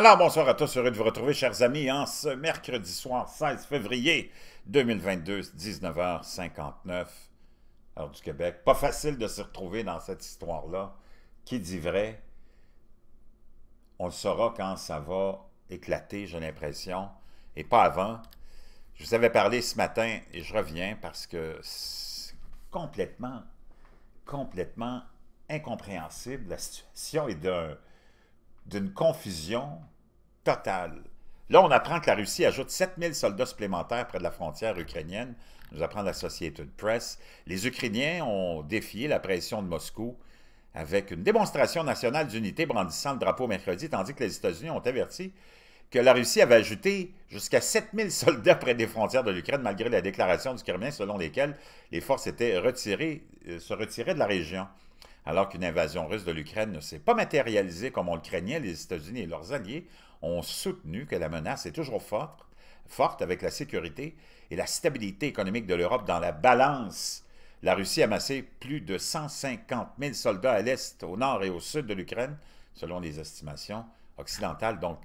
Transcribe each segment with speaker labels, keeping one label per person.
Speaker 1: Alors, bonsoir à tous, heureux de vous retrouver, chers amis, en ce mercredi soir 16 février 2022, 19h59, heure du Québec. Pas facile de se retrouver dans cette histoire-là. Qui dit vrai? On le saura quand ça va éclater, j'ai l'impression, et pas avant. Je vous avais parlé ce matin, et je reviens parce que c'est complètement, complètement incompréhensible. La situation est d'une confusion Là, on apprend que la Russie ajoute 7000 soldats supplémentaires près de la frontière ukrainienne, nous apprend de Presse. Les Ukrainiens ont défié la pression de Moscou avec une démonstration nationale d'unité brandissant le drapeau mercredi, tandis que les États-Unis ont averti que la Russie avait ajouté jusqu'à 7000 soldats près des frontières de l'Ukraine, malgré la déclaration du Kremlin selon laquelle les forces étaient euh, se retiraient de la région. Alors qu'une invasion russe de l'Ukraine ne s'est pas matérialisée comme on le craignait, les États-Unis et leurs alliés ont soutenu que la menace est toujours forte, forte avec la sécurité et la stabilité économique de l'Europe dans la balance. La Russie a amassé plus de 150 000 soldats à l'est, au nord et au sud de l'Ukraine, selon les estimations occidentales. Donc,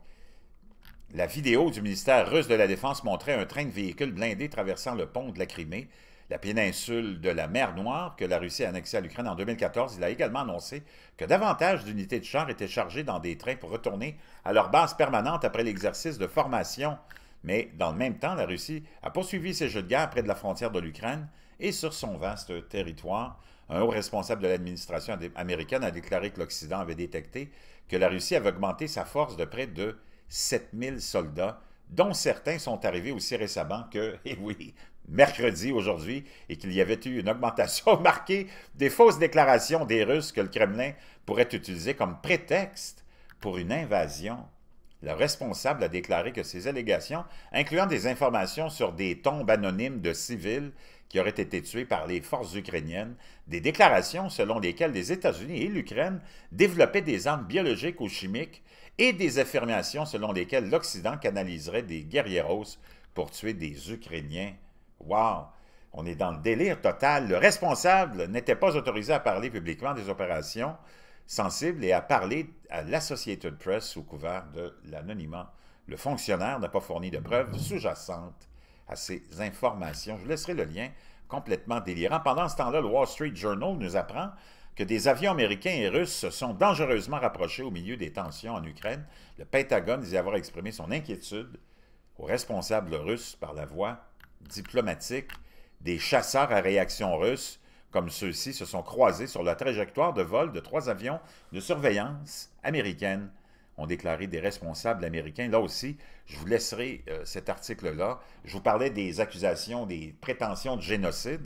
Speaker 1: la vidéo du ministère russe de la Défense montrait un train de véhicules blindés traversant le pont de la Crimée la péninsule de la mer Noire que la Russie a annexée à l'Ukraine en 2014, il a également annoncé que davantage d'unités de chars étaient chargées dans des trains pour retourner à leur base permanente après l'exercice de formation. Mais dans le même temps, la Russie a poursuivi ses jeux de guerre près de la frontière de l'Ukraine et sur son vaste territoire. Un haut responsable de l'administration américaine a déclaré que l'Occident avait détecté que la Russie avait augmenté sa force de près de 7000 soldats dont certains sont arrivés aussi récemment que, eh oui, mercredi aujourd'hui et qu'il y avait eu une augmentation marquée des fausses déclarations des Russes que le Kremlin pourrait utiliser comme prétexte pour une invasion. Le responsable a déclaré que ces allégations, incluant des informations sur des tombes anonymes de civils qui auraient été tués par les forces ukrainiennes, des déclarations selon lesquelles les États-Unis et l'Ukraine développaient des armes biologiques ou chimiques, et des affirmations selon lesquelles l'Occident canaliserait des guerrieros pour tuer des Ukrainiens Wow! On est dans le délire total. Le responsable n'était pas autorisé à parler publiquement des opérations sensibles et à parler à l'Associated Press sous couvert de l'anonymat. Le fonctionnaire n'a pas fourni de preuves sous-jacentes à ces informations. Je laisserai le lien complètement délirant. Pendant ce temps-là, le Wall Street Journal nous apprend que des avions américains et russes se sont dangereusement rapprochés au milieu des tensions en Ukraine. Le Pentagone disait avoir exprimé son inquiétude aux responsables russes par la voix diplomatique des chasseurs à réaction russe, comme ceux-ci se sont croisés sur la trajectoire de vol de trois avions de surveillance américaine, ont déclaré des responsables américains. Là aussi, je vous laisserai euh, cet article-là. Je vous parlais des accusations, des prétentions de génocide.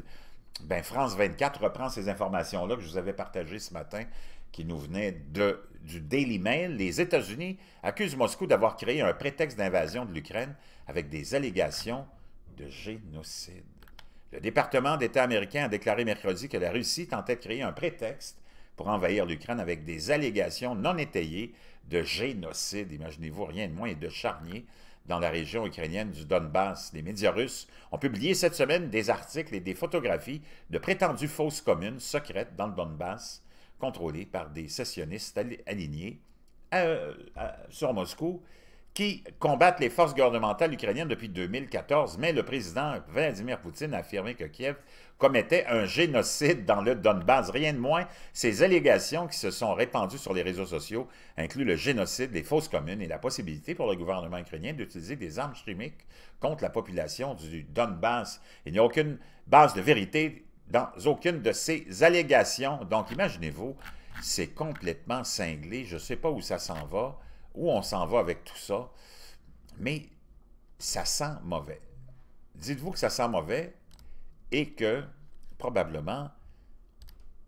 Speaker 1: Ben, France 24 reprend ces informations-là que je vous avais partagées ce matin, qui nous venaient de, du Daily Mail. Les États-Unis accusent Moscou d'avoir créé un prétexte d'invasion de l'Ukraine avec des allégations de génocide. Le département d'État américain a déclaré mercredi que la Russie tentait de créer un prétexte pour envahir l'Ukraine avec des allégations non étayées de génocide, imaginez-vous, rien de moins, et de charnier dans la région ukrainienne du Donbass. Les médias russes ont publié cette semaine des articles et des photographies de prétendues fausses communes secrètes dans le Donbass, contrôlées par des sessionnistes alignés euh, sur Moscou qui combattent les forces gouvernementales ukrainiennes depuis 2014, mais le président Vladimir Poutine a affirmé que Kiev commettait un génocide dans le Donbass. Rien de moins, ces allégations qui se sont répandues sur les réseaux sociaux incluent le génocide, des fausses communes et la possibilité pour le gouvernement ukrainien d'utiliser des armes chimiques contre la population du Donbass. Il n'y a aucune base de vérité dans aucune de ces allégations. Donc imaginez-vous, c'est complètement cinglé. Je ne sais pas où ça s'en va où on s'en va avec tout ça, mais ça sent mauvais. Dites-vous que ça sent mauvais et que probablement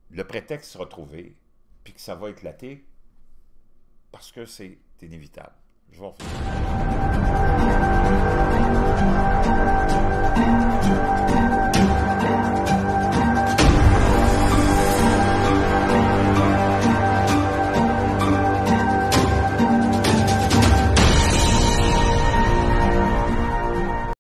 Speaker 1: le prétexte sera trouvé, puis que ça va éclater parce que c'est inévitable. Je vous